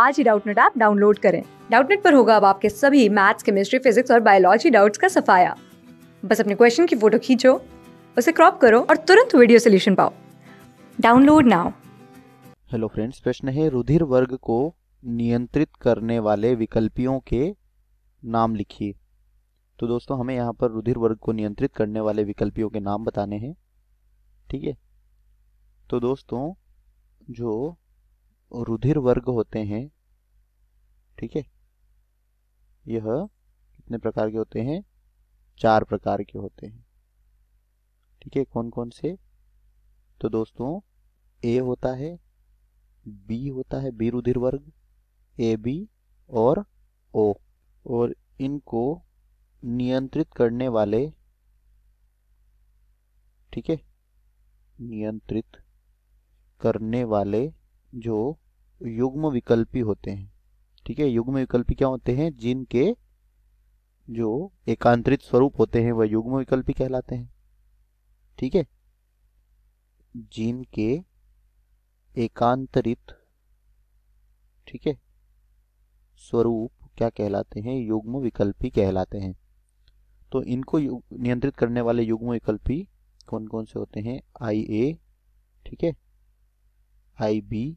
आज ही Doubtnut app download करें डाउटनेट पर होगा अब आपके सभी मैथ्स केमिस्ट्री फिजिक्स और बायोलॉजी डाउट्स का सफाया बस अपने क्वेश्चन की फोटो खींचो उसे क्रॉप करो और तुरंत वीडियो सोल्यूशन पाओ डाउनलोड नाउ हेलो फ्रेंड्स प्रश्न है रुधिर वर्ग को नियंत्रित करने वाले विकल्पियों के नाम लिखिए तो दोस्तों हमें यहाँ पर रुधिर वर्ग को नियंत्रित करने वाले विकल्पियों के नाम बताने हैं ठीक है तो दोस्तों जो रुधिर वर्ग होते हैं ठीक है यह कितने प्रकार के होते हैं चार प्रकार के होते हैं ठीक है कौन कौन से तो दोस्तों ए होता है बी होता है बी रुधिर वर्ग ए बी और ओ और इनको नियंत्रित करने वाले ठीक है नियंत्रित करने वाले जो युग्म विकल्पी होते हैं ठीक है युग्म विकल्पी क्या होते हैं जिनके जो एकांतरित स्वरूप होते हैं वह युग्म विकल्पी कहलाते हैं ठीक है जिनके एकांतरित ठीक है स्वरूप क्या कहलाते हैं युग्म विकल्पी कहलाते हैं तो इनको नियंत्रित करने वाले युग्म विकल्पी कौन कौन से होते हैं आई ए ठीक है आई बी